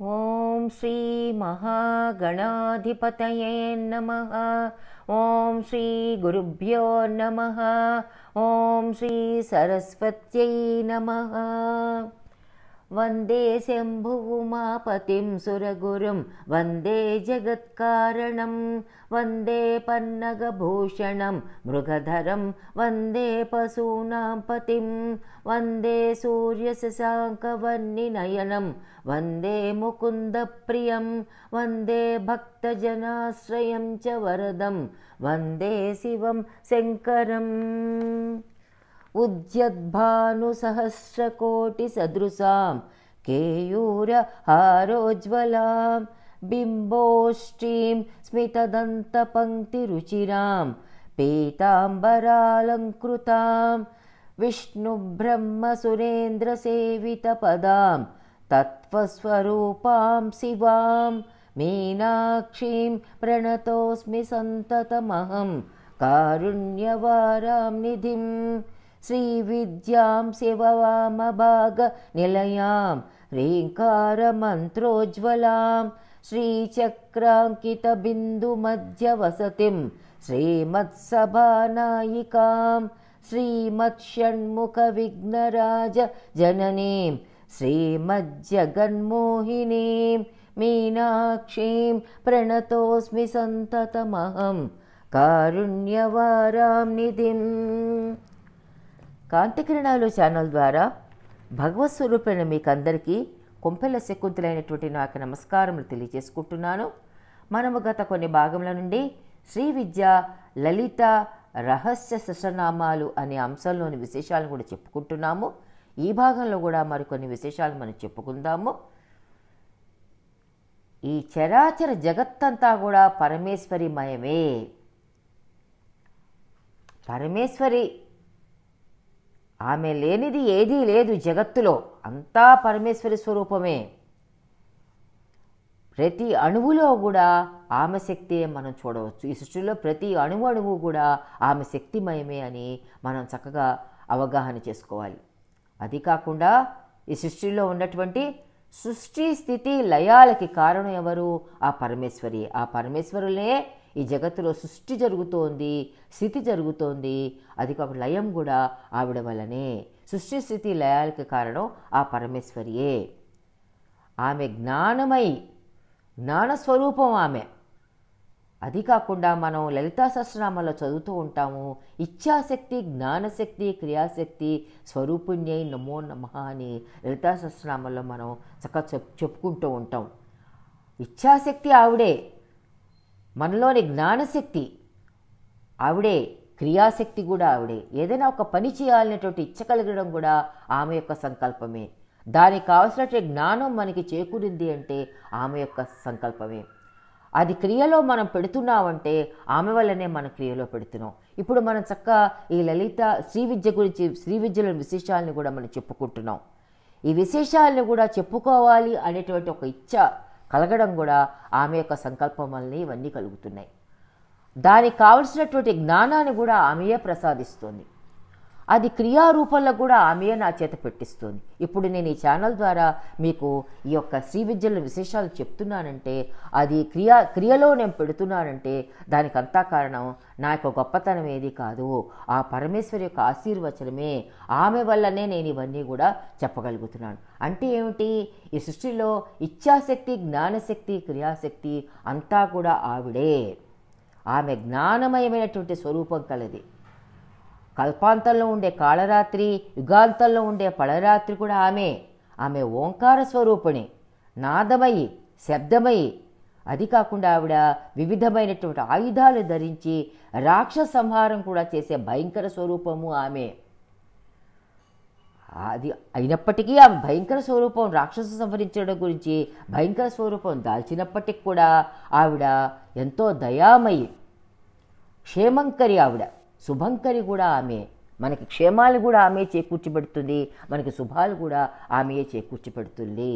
श्री श्रीमहागणाधिपतये नमः ॐ श्रीगुरुभ्यो नमः ॐ श्रीसरस्वत्यै नमः वन्दे शम्भुमापतिं सुरगुरुं वन्दे जगत्कारणं वन्दे पन्नगभूषणं मृगधरं वन्दे पशूनां पतिं वन्दे सूर्यशशाङ्कवर्निनयनं वन्दे मुकुन्दप्रियं वन्दे भक्तजनाश्रयं च वरदं वन्दे शिवं शङ्करम् उद्यद्भानुसहस्रकोटिसदृशां केयूरहारोज्ज्वलां बिम्बोष्टीं स्मितदन्तपङ्क्तिरुचिरां पीताम्बरालङ्कृतां विष्णुब्रह्मसुरेन्द्रसेवितपदां तत्त्वस्वरूपां शिवां मीनाक्षीं प्रणतोऽस्मि सन्ततमहं कारुण्यवारां निधिम् श्रीविद्यां शिववामभागनिलयां ह्रीङ्कारमन्त्रोज्ज्वलां श्रीचक्राङ्कितबिन्दुमध्यवसतिं श्रीमत्सभानायिकां श्रीमत्षण्मुखविघ्नराजजननीं श्रीमज्जगन्मोहिनीं मीनाक्षीं प्रणतोऽस्मि सन्ततमहं कारुण्यवारां निधिम् కాంతికిరణాలు ఛానల్ ద్వారా భగవత్ స్వరూపైన మీకందరికీ కొంపెల శకుంతులైనటువంటి నాకు నమస్కారములు తెలియజేసుకుంటున్నాను మనము గత కొన్ని భాగముల నుండి శ్రీ విద్య లలిత రహస్య సృషనామాలు అనే అంశంలోని విశేషాలను కూడా చెప్పుకుంటున్నాము ఈ భాగంలో కూడా మరికొన్ని విశేషాలు మనం చెప్పుకుందాము ఈ చరాచర జగత్తంతా కూడా పరమేశ్వరి మయమే పరమేశ్వరి ఆమె లేనిది ఏదీ లేదు జగత్తులో అంతా పరమేశ్వరి స్వరూపమే ప్రతి అణువులో కూడా ఆమె శక్తియే మనం చూడవచ్చు ఈ సృష్టిలో ప్రతి అణువు అణువు కూడా ఆమె శక్తిమయమే అని మనం చక్కగా అవగాహన చేసుకోవాలి అది కాకుండా ఈ సృష్టిలో ఉన్నటువంటి సృష్టి స్థితి లయాలకి కారణం ఎవరు ఆ పరమేశ్వరి ఆ పరమేశ్వరులే ఈ జగత్తులో సృష్టి జరుగుతోంది స్థితి జరుగుతోంది అది ఒక లయం కూడా ఆవిడ వలనే సృష్టి స్థితి లయాలకి కారణం ఆ పరమేశ్వరియే ఆమె జ్ఞానమై జ్ఞానస్వరూపం ఆమె అది కాకుండా మనం లలితా సహస్రనామాలో చదువుతూ ఉంటాము ఇచ్ఛాశక్తి జ్ఞానశక్తి క్రియాశక్తి స్వరూపుణ్యై నమో నమ అని లలితా సహస్రనామాలో మనం చక్కగా చెప్పుకుంటూ ఉంటాం ఇచ్ఛాశక్తి ఆవిడే మనలోని జ్ఞానశక్తి ఆవిడే క్రియాశక్తి కూడా ఆవిడే ఏదైనా ఒక పని చేయాలనేటువంటి ఇచ్చగలగడం కూడా ఆమె యొక్క సంకల్పమే దానికి కావలసినటువంటి జ్ఞానం మనకి చేకూరింది అంటే ఆమె యొక్క సంకల్పమే అది క్రియలో మనం పెడుతున్నామంటే ఆమె వల్లనే మనం క్రియలో పెడుతున్నాం ఇప్పుడు మనం చక్క ఈ లలిత శ్రీ విద్య గురించి శ్రీ విద్యలోని విశేషాలను కూడా మనం చెప్పుకుంటున్నాం ఈ విశేషాలను కూడా చెప్పుకోవాలి అనేటువంటి ఒక ఇచ్చ కలగడం కూడా ఆమె యొక్క సంకల్పం వల్లే ఇవన్నీ కలుగుతున్నాయి దానికి కావలసినటువంటి జ్ఞానాన్ని కూడా ఆమెయే ప్రసాదిస్తుంది అది క్రియారూపంలో కూడా ఆమె నా చేత పెట్టిస్తుంది ఇప్పుడు నేను ఈ ఛానల్ ద్వారా మీకు ఈ యొక్క శ్రీ విద్యల విశేషాలు చెప్తున్నానంటే అది క్రియా క్రియలో నేను పెడుతున్నానంటే దానికంతా కారణం నా యొక్క గొప్పతనం ఏది కాదు ఆ పరమేశ్వరి యొక్క ఆశీర్వచనమే ఆమె వల్లనే నేను ఇవన్నీ కూడా చెప్పగలుగుతున్నాను అంటే ఏమిటి ఈ సృష్టిలో ఇచ్ఛాశక్తి జ్ఞానశక్తి క్రియాశక్తి అంతా కూడా ఆవిడే ఆమె జ్ఞానమయమైనటువంటి స్వరూపం కలది కల్పాంతంలో ఉండే కాళరాత్రి యుగాంతంలో ఉండే పళరాత్రి కూడా ఆమె ఆమె ఓంకార స్వరూపిణి నాదమయి శబ్దమయి అది కాకుండా ఆవిడ వివిధమైనటువంటి ఆయుధాలు ధరించి రాక్ష సంహారం కూడా చేసే భయంకర స్వరూపము ఆమె అది అయినప్పటికీ ఆమె భయంకర స్వరూపం రాక్షసు సంహరించడం గురించి భయంకర స్వరూపం దాల్చినప్పటికి కూడా ఆవిడ ఎంతో దయామయి క్షేమంకరి ఆవిడ శుభంకరి కూడా ఆమె మనకి క్షేమాలు కూడా ఆమె చేకూర్చిపెడుతుంది మనకి శుభాలు కూడా ఆమెయే చేకూర్చిపెడుతుంది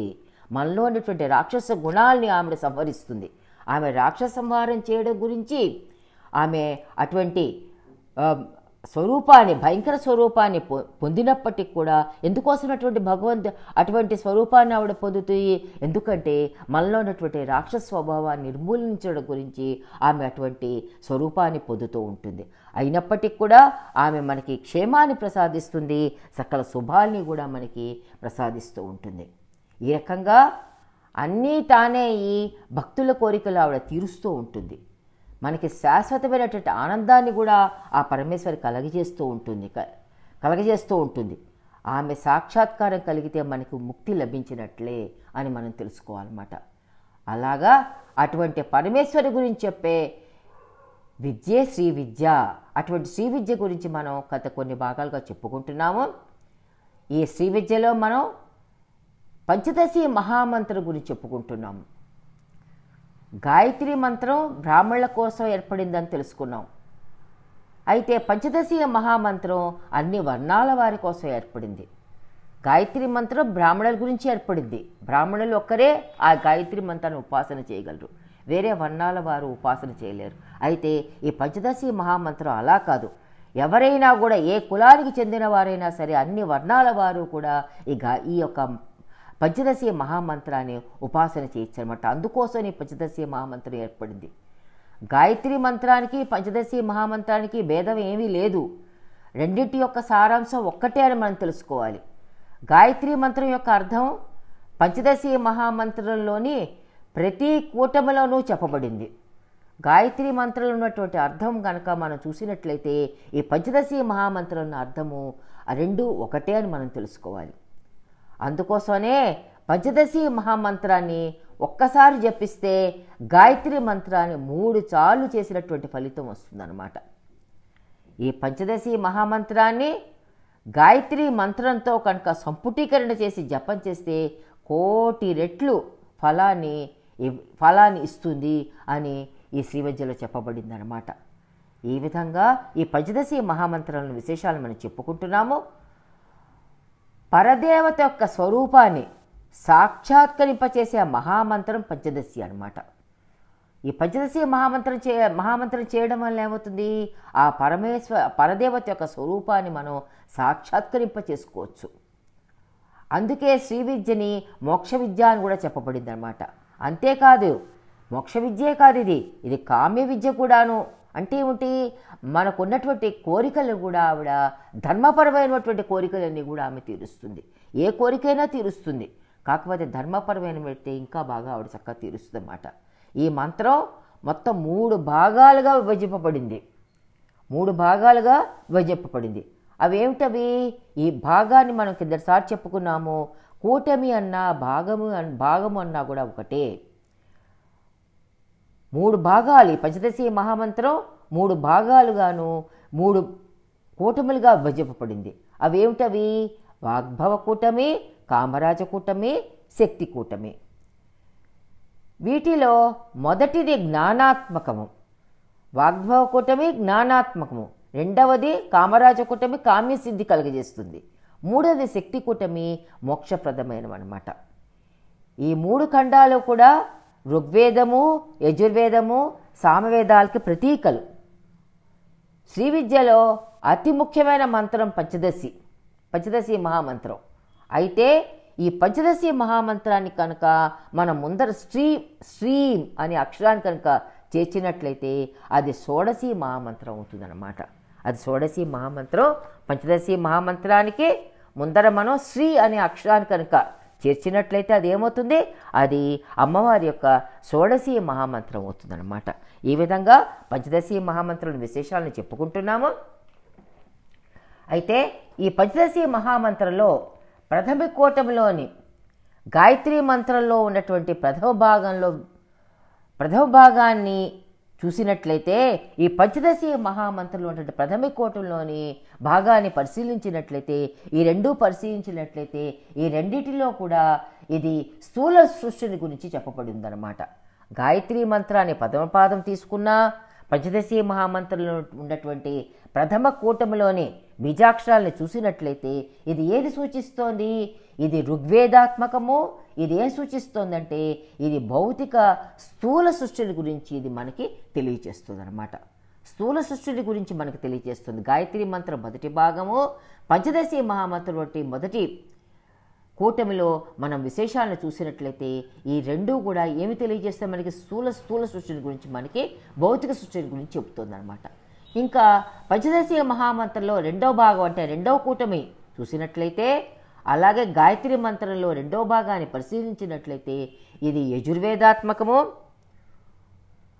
మనలో ఉన్నటువంటి రాక్షస గుణాల్ని ఆమె సంహరిస్తుంది ఆమె రాక్షస సంహారం చేయడం గురించి ఆమె అటువంటి స్వరూపాన్ని భయంకర స్వరూపాన్ని పొ పొందినప్పటికి కూడా ఎందుకోసం అటువంటి భగవంతు అటువంటి స్వరూపాన్ని ఆవిడ పొందుతాయి ఎందుకంటే మనలో ఉన్నటువంటి రాక్షస స్వభావాన్ని నిర్మూలించడం గురించి ఆమె అటువంటి స్వరూపాన్ని పొందుతూ ఉంటుంది అయినప్పటికీ కూడా ఆమె మనకి క్షేమాన్ని ప్రసాదిస్తుంది సకల శుభాల్ని కూడా మనకి ప్రసాదిస్తూ ఉంటుంది ఈ రకంగా అన్నీ తానే ఈ భక్తుల కోరికలు ఆవిడ తీరుస్తూ ఉంటుంది మనకి శాశ్వతమైనటువంటి ఆనందాన్ని కూడా ఆ పరమేశ్వరి కలగజేస్తూ ఉంటుంది కలగజేస్తూ ఉంటుంది ఆమె సాక్షాత్కారం కలిగితే మనకు ముక్తి లభించినట్లే అని మనం తెలుసుకోవాలన్నమాట అలాగా అటువంటి పరమేశ్వరి గురించి చెప్పే విద్యే శ్రీ విద్య అటువంటి శ్రీ విద్య గురించి మనం గత కొన్ని భాగాలుగా చెప్పుకుంటున్నాము ఈ శ్రీ విద్యలో మనం పంచదశి మహామంత్రం గురించి చెప్పుకుంటున్నాం గాయత్రి మంత్రం బ్రాహ్మణుల కోసం ఏర్పడిందని తెలుసుకున్నాం అయితే పంచదశి మహామంత్రం అన్ని వర్ణాల వారి కోసం ఏర్పడింది గాయత్రి మంత్రం బ్రాహ్మణుల గురించి ఏర్పడింది బ్రాహ్మణులు ఒక్కరే ఆ గాయత్రి మంత్రాన్ని ఉపాసన చేయగలరు వేరే వర్ణాల వారు ఉపాసన చేయలేరు అయితే ఈ పంచదశి మహామంత్రం అలా కాదు ఎవరైనా కూడా ఏ కులానికి చెందిన వారైనా సరే అన్ని వర్ణాల వారు కూడా ఈ గా ఈ యొక్క పంచదశి మహామంత్రాన్ని ఉపాసన చేయొచ్చనమాట అందుకోసం ఈ పంచదశి మహామంత్రం ఏర్పడింది గాయత్రి మంత్రానికి పంచదశి మహామంత్రానికి భేదం ఏమీ లేదు రెండింటి యొక్క సారాంశం ఒక్కటే అని మనం తెలుసుకోవాలి గాయత్రి మంత్రం యొక్క అర్థం పంచదశి మహామంత్రంలోని ప్రతి కూటమిలోనూ చెప్పబడింది గాయత్రి మంత్రంలో ఉన్నటువంటి అర్థం కనుక మనం చూసినట్లయితే ఈ పంచదశి మహామంత్రం ఉన్న అర్థము రెండు ఒకటే అని మనం తెలుసుకోవాలి అందుకోసమనే పంచదశి మహామంత్రాన్ని ఒక్కసారి జపిస్తే గాయత్రి మంత్రాన్ని మూడు చాలు చేసినటువంటి ఫలితం వస్తుందన్నమాట ఈ పంచదశి మహామంత్రాన్ని గాయత్రి మంత్రంతో కనుక సంపుటీకరణ చేసి జపం చేస్తే కోటి రెట్లు ఫలాన్ని ఫలాన్ని ఇస్తుంది అని ఈ శ్రీవిద్యలో చెప్పబడింది అనమాట ఈ విధంగా ఈ పంచదశి మహామంత్రాలను విశేషాలు మనం చెప్పుకుంటున్నాము పరదేవత యొక్క స్వరూపాన్ని సాక్షాత్కరింపచేసే మహామంత్రం పంచదశి అనమాట ఈ పంచదశి మహామంత్రం చే మహామంత్రం చేయడం వల్ల ఏమవుతుంది ఆ పరమేశ్వర పరదేవత యొక్క స్వరూపాన్ని మనం సాక్షాత్కరింప చేసుకోవచ్చు అందుకే శ్రీ విద్యని మోక్ష విద్య అని కూడా చెప్పబడింది అనమాట అంతేకాదు మోక్ష విద్యే కాదు ఇది ఇది కామ్య విద్య కూడాను అంటే ఏమిటి మనకున్నటువంటి కోరికలను కూడా ఆవిడ ధర్మపరమైనటువంటి కోరికలన్నీ కూడా ఆమె తీరుస్తుంది ఏ కోరికైనా తీరుస్తుంది కాకపోతే ధర్మపరమైన పెడితే ఇంకా బాగా ఆవిడ చక్కగా తీరుస్తుంది అన్నమాట ఈ మంత్రం మొత్తం మూడు భాగాలుగా విభజింపబడింది మూడు భాగాలుగా విభజింపబడింది అవేమిటవి ఈ భాగాన్ని మనం కిందసారి చెప్పుకున్నాము కూటమి అన్నా భాగము అన్ భాగము అన్నా కూడా ఒకటే మూడు భాగాలు ఈ పంచదశి మహామంత్రం మూడు భాగాలుగాను మూడు కూటములుగా విభజింపబడింది అవేమిటవి వాగ్భవ కూటమి కామరాజ కూటమి శక్తి కూటమి వీటిలో మొదటిది జ్ఞానాత్మకము వాగ్భవ కూటమి జ్ఞానాత్మకము రెండవది కామరాజ కూటమి కామ్యసిద్ధి కలుగజేస్తుంది మూడవది శక్తి కూటమి అనమాట ఈ మూడు ఖండాలు కూడా ఋగ్వేదము యజుర్వేదము సామవేదాలకి ప్రతీకలు శ్రీ విద్యలో అతి ముఖ్యమైన మంత్రం పంచదశి పంచదశి మహామంత్రం అయితే ఈ పంచదశి మహామంత్రాన్ని కనుక మనం ముందర స్ట్రీమ్ స్ట్రీమ్ అనే అక్షరాన్ని కనుక చేర్చినట్లయితే అది షోడశి మహామంత్రం అవుతుందన్నమాట అది షోడశి మహామంత్రం పంచదశి మహామంత్రానికి ముందర మనం శ్రీ అనే అక్షరాన్ని కనుక చేర్చినట్లయితే అది ఏమవుతుంది అది అమ్మవారి యొక్క షోడశి మహామంత్రం అవుతుందన్నమాట ఈ విధంగా పంచదశీ మహామంత్రం విశేషాలను చెప్పుకుంటున్నాము అయితే ఈ పంచదశీ మహామంత్రంలో ప్రథమ కూటమిలోని గాయత్రి మంత్రంలో ఉన్నటువంటి ప్రథమ భాగంలో ప్రథమ భాగాన్ని చూసినట్లయితే ఈ పంచదశి మహామంత్రంలో ఉన్నటువంటి ప్రథమ కోటంలోని భాగాన్ని పరిశీలించినట్లయితే ఈ రెండూ పరిశీలించినట్లయితే ఈ రెండింటిలో కూడా ఇది స్థూల సృష్టిని గురించి చెప్పబడిందనమాట గాయత్రి మంత్రాన్ని పదమపాదం తీసుకున్నా పంచదశీ మహామంత్రంలో ఉన్నటువంటి ప్రథమ కూటములోని బీజాక్షరాలను చూసినట్లయితే ఇది ఏది సూచిస్తోంది ఇది ఋగ్వేదాత్మకము ఇది ఏం సూచిస్తోందంటే ఇది భౌతిక స్థూల సృష్టిని గురించి ఇది మనకి తెలియచేస్తుంది అనమాట స్థూల సృష్టిని గురించి మనకు తెలియజేస్తుంది గాయత్రి మంత్రం మొదటి భాగము పంచదశీ మహామంత్రం వంటి మొదటి కూటమిలో మనం విశేషాలను చూసినట్లయితే ఈ రెండూ కూడా ఏమి తెలియజేస్తే మనకి స్థూల స్థూల సృష్టిని గురించి మనకి భౌతిక సృష్టిని గురించి చెబుతుందన్నమాట ఇంకా పంచదశీయ మహామంత్రంలో రెండవ భాగం అంటే రెండవ కూటమి చూసినట్లయితే అలాగే గాయత్రి మంత్రంలో రెండో భాగాన్ని పరిశీలించినట్లయితే ఇది యజుర్వేదాత్మకము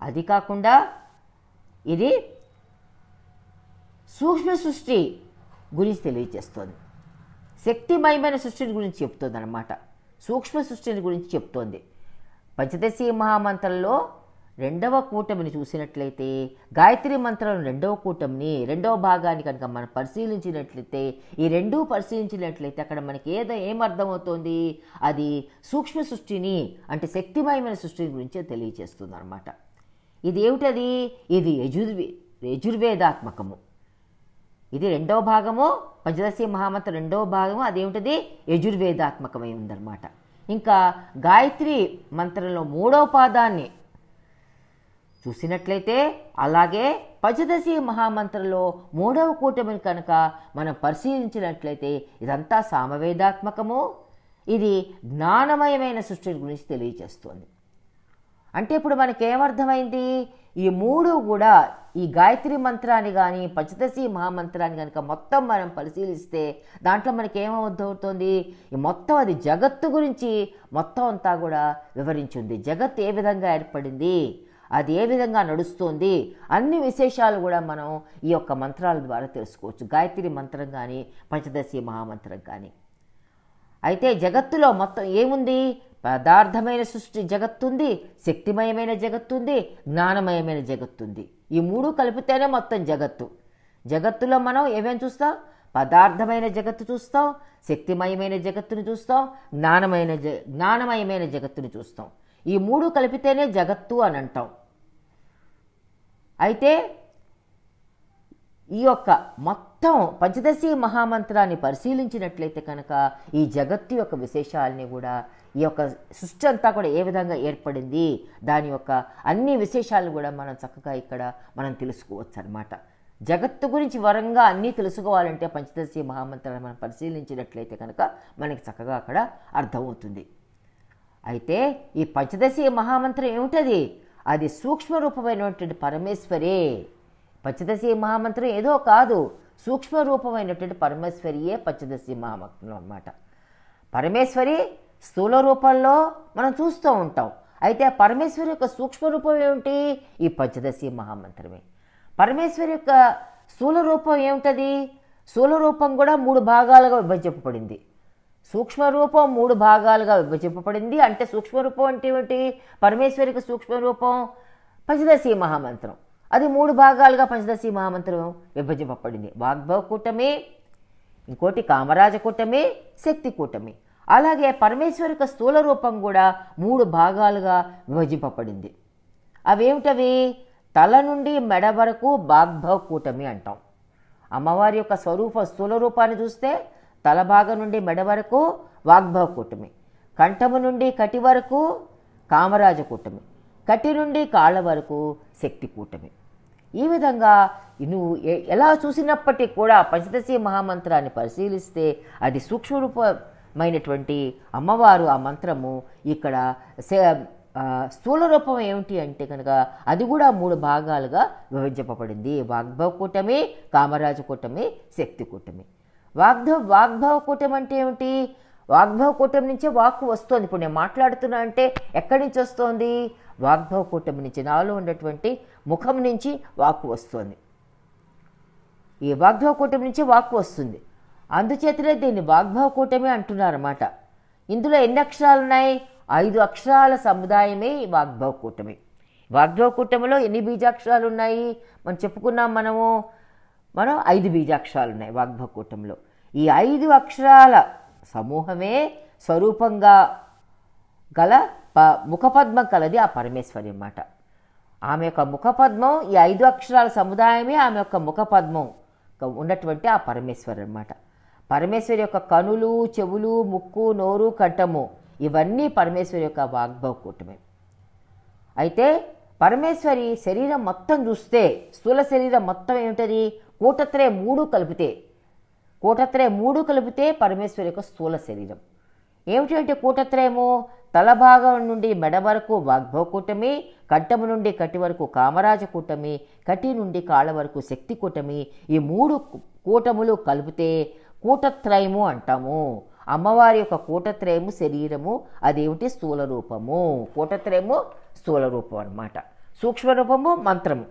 అది కాకుండా ఇది సూక్ష్మ సృష్టి గురించి తెలియజేస్తుంది శక్తిమయమైన సృష్టిని గురించి చెప్తుంది అనమాట సూక్ష్మ సృష్టిని గురించి చెప్తోంది పంచదశీ మహామంత్రంలో రెండవ కూటమిని చూసినట్లయితే గాయత్రి మంత్రం రెండవ కూటమిని రెండవ భాగాన్ని కనుక మనం పరిశీలించినట్లయితే ఈ రెండూ పరిశీలించినట్లయితే అక్కడ మనకి ఏదో ఏమర్థమవుతోంది అది సూక్ష్మ సృష్టిని అంటే శక్తిమయమైన సృష్టిని గురించి తెలియజేస్తుంది అనమాట ఇది ఏమిటది ఇది యజుర్వే యజుర్వేదాత్మకము ఇది రెండవ భాగము పంచదశి మహామంత్ర రెండవ భాగము అదేమిటిది యజుర్వేదాత్మకమై ఉందన్నమాట ఇంకా గాయత్రి మంత్రంలో మూడవ పాదాన్ని చూసినట్లయితే అలాగే పంచదశి మహామంత్రంలో మూడవ కూటమిని కనుక మనం పరిశీలించినట్లయితే ఇదంతా సామవేదాత్మకము ఇది జ్ఞానమయమైన సృష్టిని గురించి తెలియజేస్తుంది అంటే ఇప్పుడు మనకేమర్థమైంది ఈ మూడు కూడా ఈ గాయత్రి మంత్రాన్ని కానీ పంచదశి మహామంత్రాన్ని కనుక మొత్తం మనం పరిశీలిస్తే దాంట్లో మనకి ఏమవుతుంది మొత్తం అది జగత్తు గురించి మొత్తం అంతా కూడా వివరించింది జగత్ ఏ విధంగా ఏర్పడింది అది ఏ విధంగా నడుస్తుంది అన్ని విశేషాలు కూడా మనం ఈ యొక్క మంత్రాల ద్వారా తెలుసుకోవచ్చు గాయత్రి మంత్రం కానీ పంచదశి మహామంత్రం కానీ అయితే జగత్తులో మొత్తం ఏముంది పదార్థమైన సృష్టి జగత్తుంది శక్తిమయమైన జగత్తుంది జ్ఞానమయమైన జగత్తుంది ఈ మూడు కలిపితేనే మొత్తం జగత్తు జగత్తులో మనం ఏమేమి చూస్తాం పదార్థమైన జగత్తు చూస్తాం శక్తిమయమైన జగత్తును చూస్తాం జ్ఞానమైన జ జ్ఞానమయమైన జగత్తును చూస్తాం ఈ మూడు కలిపితేనే జగత్తు అని అంటాం అయితే ఈ యొక్క మొత్తం పంచదశి మహామంత్రాన్ని పరిశీలించినట్లయితే కనుక ఈ జగత్తు యొక్క విశేషాలని కూడా ఈ యొక్క సృష్టి అంతా కూడా ఏ విధంగా ఏర్పడింది దాని యొక్క అన్ని విశేషాలను కూడా మనం చక్కగా ఇక్కడ మనం తెలుసుకోవచ్చు అనమాట జగత్తు గురించి వరంగా అన్నీ తెలుసుకోవాలంటే పంచదర్శి మహామంత్రాన్ని మనం పరిశీలించినట్లయితే కనుక మనకి చక్కగా అక్కడ అర్థమవుతుంది అయితే ఈ పంచదశి మహామంత్రం ఏమిటది అది సూక్ష్మ రూపమైనటువంటి పరమేశ్వరే పంచదశి మహామంత్రం ఏదో కాదు సూక్ష్మ రూపమైనటువంటి పరమేశ్వరియే పంచదశి మహామంత్రం అనమాట పరమేశ్వరి స్థూల రూపంలో మనం చూస్తూ ఉంటాం అయితే పరమేశ్వరి యొక్క సూక్ష్మ రూపం ఏమిటి ఈ పంచదశి మహామంత్రమే పరమేశ్వరి యొక్క స్థూల రూపం ఏమిటది స్థూల రూపం కూడా మూడు భాగాలుగా విభజింపబడింది సూక్ష్మ రూపం మూడు భాగాలుగా విభజింపబడింది అంటే సూక్ష్మ రూపం అంటే ఏమిటి పరమేశ్వరికి సూక్ష్మ రూపం పంచదశి మహామంత్రం అది మూడు భాగాలుగా పంచదశి మహామంత్రం విభజింపబడింది వాగ్భవ కూటమి ఇంకోటి కామరాజ కూటమి శక్తి కూటమి అలాగే యొక్క స్థూల రూపం కూడా మూడు భాగాలుగా విభజింపబడింది అవేమిటవి తల నుండి మెడ వరకు బాగ్భవ కూటమి అంటాం అమ్మవారి యొక్క స్వరూప స్థూల రూపాన్ని చూస్తే తల భాగం నుండి మెడ వరకు వాగ్భవ కూటమి కంఠము నుండి కటి వరకు కామరాజ కూటమి కటి నుండి కాళ్ళ వరకు శక్తి కూటమి ఈ విధంగా నువ్వు ఎలా చూసినప్పటికీ కూడా పంచదశీ మహామంత్రాన్ని పరిశీలిస్తే అది సూక్ష్మరూప మైనటువంటి అమ్మవారు ఆ మంత్రము ఇక్కడ స్థూల రూపం ఏమిటి అంటే కనుక అది కూడా మూడు భాగాలుగా విభజింపబడింది వాగ్భవ కూటమి కామరాజు కూటమి శక్తి కూటమి వాగ్ధవ వాగ్భవ కూటమి అంటే ఏమిటి వాగ్భవ కూటమి నుంచే వాక్కు వస్తుంది ఇప్పుడు నేను మాట్లాడుతున్నా అంటే ఎక్కడి నుంచి వస్తుంది వాగ్భవ కూటమి నుంచి నాలో ఉన్నటువంటి ముఖం నుంచి వాక్కు వస్తుంది ఈ వాగ్భవ కూటమి నుంచి వాక్కు వస్తుంది అందుచేతనే దీన్ని వాగ్భవ కూటమి అంటున్నారన్నమాట ఇందులో ఎన్ని అక్షరాలు ఉన్నాయి ఐదు అక్షరాల సముదాయమే వాగ్భవ కూటమి వాగ్భవ కూటమిలో ఎన్ని బీజాక్షరాలు ఉన్నాయి మనం చెప్పుకున్నాం మనము మనం ఐదు బీజాక్షరాలు ఉన్నాయి వాగ్భవ కూటమిలో ఈ ఐదు అక్షరాల సమూహమే స్వరూపంగా గల ప ముఖపద్మం కలది ఆ పరమేశ్వరి అన్నమాట ఆమె యొక్క ముఖపద్మం ఈ ఐదు అక్షరాల సముదాయమే ఆమె యొక్క ముఖపద్మం ఉన్నటువంటి ఆ పరమేశ్వరి అన్నమాట పరమేశ్వరి యొక్క కనులు చెవులు ముక్కు నోరు కంఠము ఇవన్నీ పరమేశ్వరి యొక్క వాగ్భవ కూటమే అయితే పరమేశ్వరి శరీరం మొత్తం చూస్తే స్థూల శరీరం మొత్తం ఏమిటది కూటత్రే మూడు కలిపితే కూటత్రే మూడు కలిపితే పరమేశ్వరి యొక్క స్థూల శరీరం ఏమిటంటే కూటత్రయము తలభాగం నుండి మెడ వరకు వాగ్భవ కూటమి కట్టము నుండి కటి వరకు కామరాజ కూటమి కటి నుండి కాళ్ళ వరకు శక్తి కూటమి ఈ మూడు కూటములు కలిపితే కూటత్రయము అంటాము అమ్మవారి యొక్క కూటత్రయము శరీరము అదేమిటి స్థూల రూపము కూటత్రయము స్థూల రూపం అనమాట సూక్ష్మ రూపము మంత్రము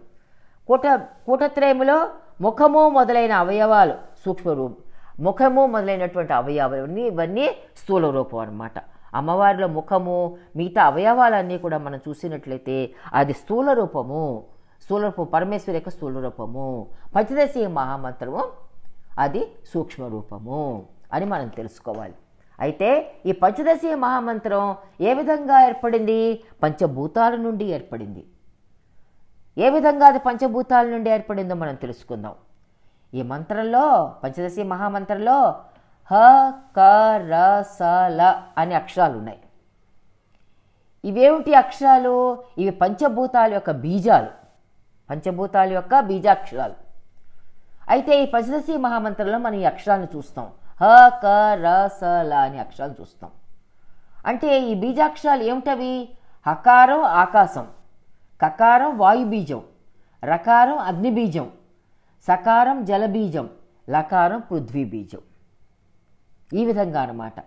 కూట కూటత్రయములో ముఖము మొదలైన అవయవాలు సూక్ష్మ రూపం ముఖము మొదలైనటువంటి అవయవాలన్నీ ఇవన్నీ స్థూల రూపం అనమాట అమ్మవారిలో ముఖము మిగతా అవయవాలన్నీ కూడా మనం చూసినట్లయితే అది స్థూల రూపము స్థూల రూపం పరమేశ్వరి యొక్క స్థూల రూపము పంచదశి మహామంత్రము అది సూక్ష్మరూపము అని మనం తెలుసుకోవాలి అయితే ఈ పంచదశీయ మహామంత్రం ఏ విధంగా ఏర్పడింది పంచభూతాల నుండి ఏర్పడింది ఏ విధంగా అది పంచభూతాల నుండి ఏర్పడిందో మనం తెలుసుకుందాం ఈ మంత్రంలో పంచదశి మహామంత్రంలో హ క ర స ల అనే అక్షరాలు ఉన్నాయి ఇవేమిటి అక్షరాలు ఇవి పంచభూతాల యొక్క బీజాలు పంచభూతాల యొక్క బీజాక్షరాలు అయితే ఈ పంచదశి మహామంత్రంలో మనం ఈ అక్షరాలను చూస్తాం హ క ర స ల అనే అక్షరాలు చూస్తాం అంటే ఈ బీజాక్షరాలు ఏమిటవి హకారం ఆకాశం కకారం వాయుబీజం రకారం అగ్నిబీజం సకారం జలబీజం లకారం పృథ్వీబీజం ఈ విధంగా అనమాట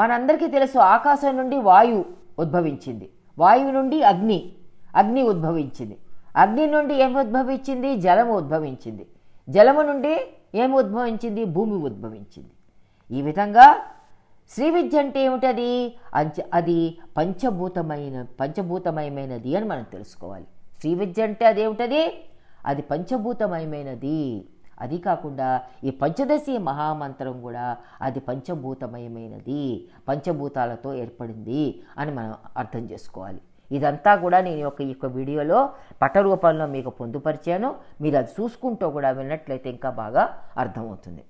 మనందరికీ తెలుసు ఆకాశం నుండి వాయువు ఉద్భవించింది వాయువు నుండి అగ్ని అగ్ని ఉద్భవించింది అగ్ని నుండి ఏమి ఉద్భవించింది జలము ఉద్భవించింది జలము నుండి ఏమి ఉద్భవించింది భూమి ఉద్భవించింది ఈ విధంగా శ్రీ విద్య అంటే ఏమిటది అది పంచభూతమైన పంచభూతమయమైనది అని మనం తెలుసుకోవాలి శ్రీ విద్య అంటే అదేమిటది అది పంచభూతమయమైనది అది కాకుండా ఈ పంచదశి మహామంత్రం కూడా అది పంచభూతమయమైనది పంచభూతాలతో ఏర్పడింది అని మనం అర్థం చేసుకోవాలి ఇదంతా కూడా నేను ఒక ఈ యొక్క వీడియోలో పటరూపంలో మీకు పొందుపరిచాను మీరు అది చూసుకుంటూ కూడా విన్నట్లయితే ఇంకా బాగా అర్థమవుతుంది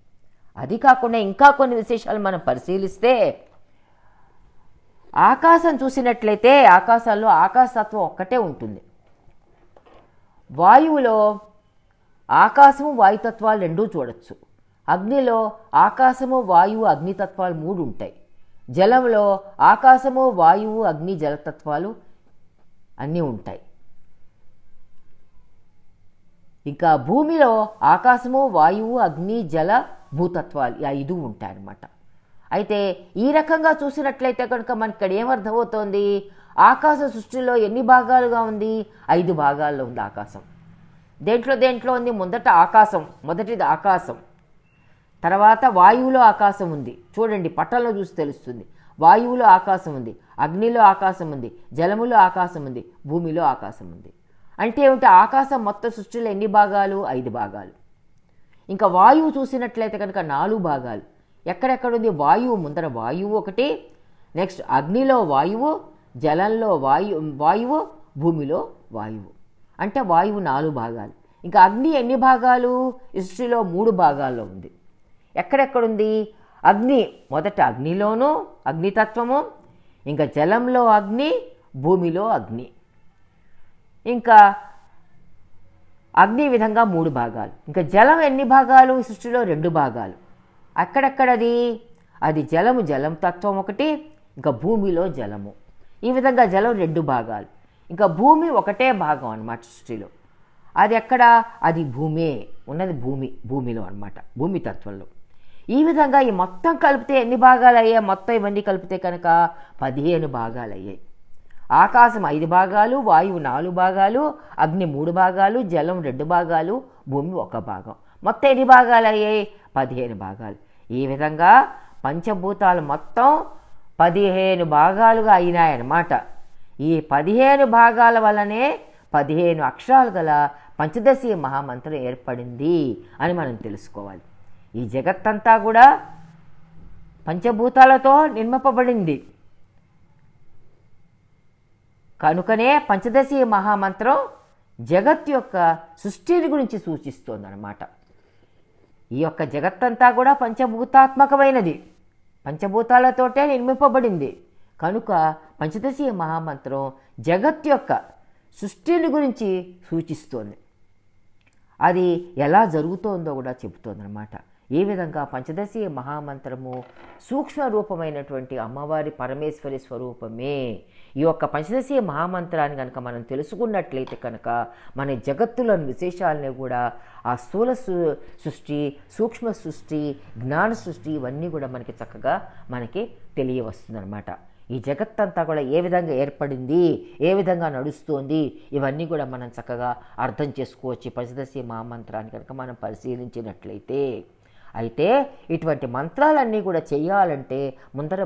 అది కాకుండా ఇంకా కొన్ని విశేషాలు మనం పరిశీలిస్తే ఆకాశం చూసినట్లయితే ఆకాశంలో ఆకాశతత్వం ఒక్కటే ఉంటుంది వాయువులో ఆకాశము వాయుతత్వాలు రెండూ చూడొచ్చు అగ్నిలో ఆకాశము వాయువు అగ్నితత్వాలు మూడు ఉంటాయి జలంలో ఆకాశము వాయువు అగ్ని జలతత్వాలు అన్నీ ఉంటాయి ఇంకా భూమిలో ఆకాశము వాయువు అగ్ని జల భూతత్వాలు ఆ ఐదు ఉంటాయన్నమాట అయితే ఈ రకంగా చూసినట్లయితే కనుక మనకి ఇక్కడ ఏమర్థమవుతోంది ఆకాశ సృష్టిలో ఎన్ని భాగాలుగా ఉంది ఐదు భాగాల్లో ఉంది ఆకాశం దేంట్లో దేంట్లో ఉంది మొదట ఆకాశం మొదటిది ఆకాశం తర్వాత వాయువులో ఆకాశం ఉంది చూడండి పట్టంలో చూసి తెలుస్తుంది వాయువులో ఆకాశం ఉంది అగ్నిలో ఆకాశం ఉంది జలములో ఆకాశం ఉంది భూమిలో ఆకాశం ఉంది అంటే ఏమిటి ఆకాశం మొత్తం సృష్టిలో ఎన్ని భాగాలు ఐదు భాగాలు ఇంకా వాయువు చూసినట్లయితే కనుక నాలుగు భాగాలు ఎక్కడెక్కడుంది వాయువు ముందర వాయువు ఒకటి నెక్స్ట్ అగ్నిలో వాయువు జలంలో వాయు వాయువు భూమిలో వాయువు అంటే వాయువు నాలుగు భాగాలు ఇంకా అగ్ని ఎన్ని భాగాలు సృష్టిలో మూడు భాగాల్లో ఉంది ఎక్కడెక్కడుంది అగ్ని మొదట అగ్నిలోనూ అగ్నితత్వము ఇంకా జలంలో అగ్ని భూమిలో అగ్ని ఇంకా అగ్ని విధంగా మూడు భాగాలు ఇంకా జలం ఎన్ని భాగాలు సృష్టిలో రెండు భాగాలు అక్కడక్కడది అది జలము జలం తత్వం ఒకటి ఇంకా భూమిలో జలము ఈ విధంగా జలం రెండు భాగాలు ఇంకా భూమి ఒకటే భాగం అనమాట సృష్టిలో అది ఎక్కడ అది భూమే ఉన్నది భూమి భూమిలో అనమాట భూమి తత్వంలో ఈ విధంగా ఈ మొత్తం కలిపితే ఎన్ని భాగాలు అయ్యాయి మొత్తం ఇవన్నీ కలిపితే కనుక పదిహేను భాగాలు అయ్యాయి ఆకాశం ఐదు భాగాలు వాయువు నాలుగు భాగాలు అగ్ని మూడు భాగాలు జలం రెండు భాగాలు భూమి ఒక భాగం మొత్తం ఎన్ని భాగాలు అయ్యాయి పదిహేను భాగాలు ఈ విధంగా పంచభూతాలు మొత్తం పదిహేను భాగాలుగా అయినాయన్నమాట ఈ పదిహేను భాగాల వల్లనే పదిహేను అక్షరాలు గల పంచదశి మహామంత్రం ఏర్పడింది అని మనం తెలుసుకోవాలి ఈ జగత్తంతా కూడా పంచభూతాలతో నిర్మపబడింది కనుకనే పంచదశి మహామంత్రం జగత్ యొక్క సృష్టిని గురించి సూచిస్తోందనమాట ఈ యొక్క జగత్తంతా కూడా పంచభూతాత్మకమైనది పంచభూతాలతోటే నిర్మింపబడింది కనుక పంచదశి మహామంత్రం జగత్ యొక్క సృష్టిని గురించి సూచిస్తోంది అది ఎలా జరుగుతోందో కూడా చెబుతోంది అనమాట ఈ విధంగా పంచదశి మహామంత్రము సూక్ష్మ రూపమైనటువంటి అమ్మవారి పరమేశ్వరి స్వరూపమే ఈ యొక్క పంచదశి మహామంత్రాన్ని కనుక మనం తెలుసుకున్నట్లయితే కనుక మన జగత్తులోని విశేషాలని కూడా ఆ స్థూల సృష్టి సూక్ష్మ సృష్టి జ్ఞాన సృష్టి ఇవన్నీ కూడా మనకి చక్కగా మనకి తెలియవస్తుందన్నమాట ఈ జగత్తంతా కూడా ఏ విధంగా ఏర్పడింది ఏ విధంగా నడుస్తోంది ఇవన్నీ కూడా మనం చక్కగా అర్థం చేసుకోవచ్చు పంచదశి మహామంత్రాన్ని కనుక మనం పరిశీలించినట్లయితే అయితే ఇటువంటి మంత్రాలన్నీ కూడా చేయాలంటే ముందర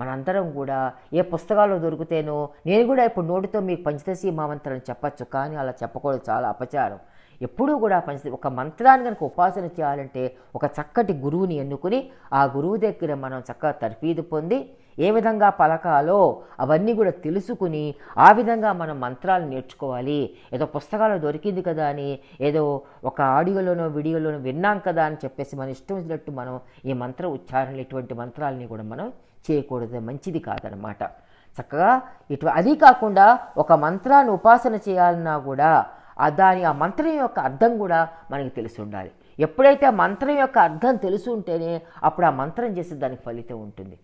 మనందరం కూడా ఏ పుస్తకాలు దొరికితేనో నేను కూడా ఇప్పుడు నోటితో మీకు పంచదశి మామంత్రం చెప్పచ్చు కానీ అలా చెప్పకూడదు చాలా అపచారం ఎప్పుడూ కూడా పంచ ఒక మంత్రాన్ని కనుక ఉపాసన చేయాలంటే ఒక చక్కటి గురువుని ఎన్నుకుని ఆ గురువు దగ్గర మనం చక్కగా తర్ఫీదు పొంది ఏ విధంగా పలకాలో అవన్నీ కూడా తెలుసుకుని ఆ విధంగా మనం మంత్రాలు నేర్చుకోవాలి ఏదో పుస్తకాలు దొరికింది కదా అని ఏదో ఒక ఆడియోలోనో వీడియోలోనో విన్నాం కదా అని చెప్పేసి మనం ఇష్టం వచ్చినట్టు మనం ఈ మంత్ర ఉచ్చారణలు ఇటువంటి మంత్రాలని కూడా మనం చేయకూడదు మంచిది కాదనమాట చక్కగా ఇటు అది కాకుండా ఒక మంత్రాన్ని ఉపాసన చేయాలన్నా కూడా దాని ఆ మంత్రం యొక్క అర్థం కూడా మనకి తెలిసి ఉండాలి ఎప్పుడైతే మంత్రం యొక్క అర్థం తెలుసు ఉంటేనే అప్పుడు ఆ మంత్రం చేసే దానికి ఫలితం ఉంటుంది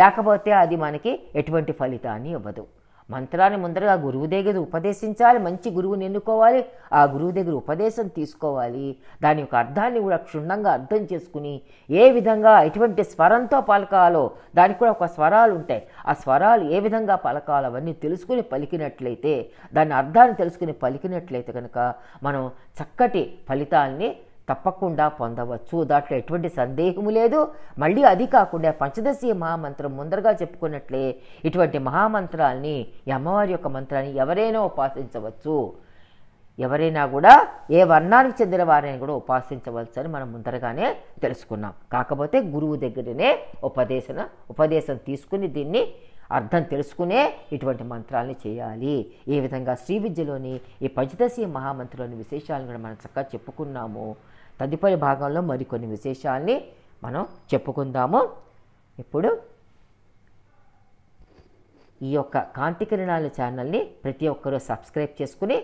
లేకపోతే అది మనకి ఎటువంటి ఫలితాన్ని ఇవ్వదు మంత్రాన్ని ముందరగా గురువు దగ్గర ఉపదేశించాలి మంచి గురువుని ఎన్నుకోవాలి ఆ గురువు దగ్గర ఉపదేశం తీసుకోవాలి దాని యొక్క అర్థాన్ని కూడా క్షుణ్ణంగా అర్థం చేసుకుని ఏ విధంగా ఎటువంటి స్వరంతో పలకాలో దానికి కూడా ఒక స్వరాలు ఉంటాయి ఆ స్వరాలు ఏ విధంగా పలకాలో అవన్నీ తెలుసుకుని పలికినట్లయితే దాని అర్థాన్ని తెలుసుకుని పలికినట్లయితే కనుక మనం చక్కటి ఫలితాల్ని తప్పకుండా పొందవచ్చు దాంట్లో ఎటువంటి సందేహము లేదు మళ్ళీ అది కాకుండా పంచదశీయ మహామంత్రం ముందరగా చెప్పుకున్నట్లే ఇటువంటి మహామంత్రాల్ని అమ్మవారి యొక్క మంత్రాన్ని ఎవరైనా ఉపాసించవచ్చు ఎవరైనా కూడా ఏ వర్ణానికి చెందిన వారైనా కూడా ఉపాసించవచ్చు అని మనం ముందరగానే తెలుసుకున్నాం కాకపోతే గురువు దగ్గరనే ఉపదేశన ఉపదేశం తీసుకుని దీన్ని అర్థం తెలుసుకునే ఇటువంటి మంత్రాలని చేయాలి ఈ విధంగా శ్రీ విద్యలోని ఈ పంచదశి మహామంత్రంలోని విశేషాలను కూడా మనం చక్కగా చెప్పుకున్నాము తదుపరి భాగంలో మరికొన్ని విశేషాల్ని మనం చెప్పుకుందాము ఇప్పుడు ఈ యొక్క కాంతి కిరణాల ఛానల్ని ప్రతి ఒక్కరూ సబ్స్క్రైబ్ చేసుకుని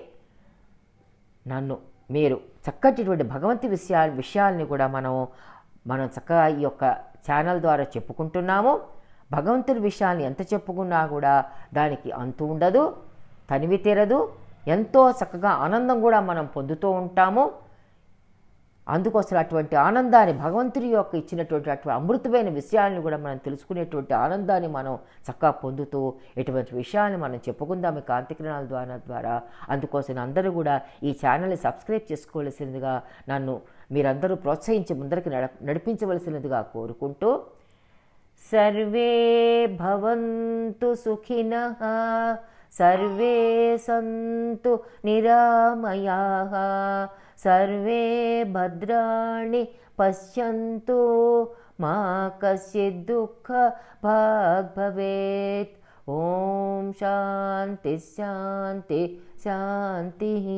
నన్ను మీరు చక్కటిటువంటి భగవంతి విషయా విషయాల్ని కూడా మనం మనం చక్కగా ఈ యొక్క ఛానల్ ద్వారా చెప్పుకుంటున్నాము భగవంతుడి విషయాన్ని ఎంత చెప్పుకున్నా కూడా దానికి అంతు ఉండదు తనివి తీరదు ఎంతో చక్కగా ఆనందం కూడా మనం పొందుతూ ఉంటాము అందుకోసం అటువంటి ఆనందాన్ని భగవంతుడి యొక్క ఇచ్చినటువంటి అటువంటి అమృతమైన విషయాలను కూడా మనం తెలుసుకునేటువంటి ఆనందాన్ని మనం చక్కగా పొందుతూ ఎటువంటి విషయాలను మనం చెప్పుకుందాం ఈ కాంతికిరణాల ద్వారా ద్వారా అందుకోసం అందరూ కూడా ఈ ఛానల్ని సబ్స్క్రైబ్ చేసుకోవలసినదిగా నన్ను మీరందరూ ప్రోత్సహించి ముందరికి నడిపించవలసినదిగా కోరుకుంటూ సర్వే భవంతు సుఖిన సర్వే సంతు నిరామయా सर्वे भद्राणि पश्यन्तु मा कश्चित् भवेत् ॐ शान्ति शान्ति शान्तिः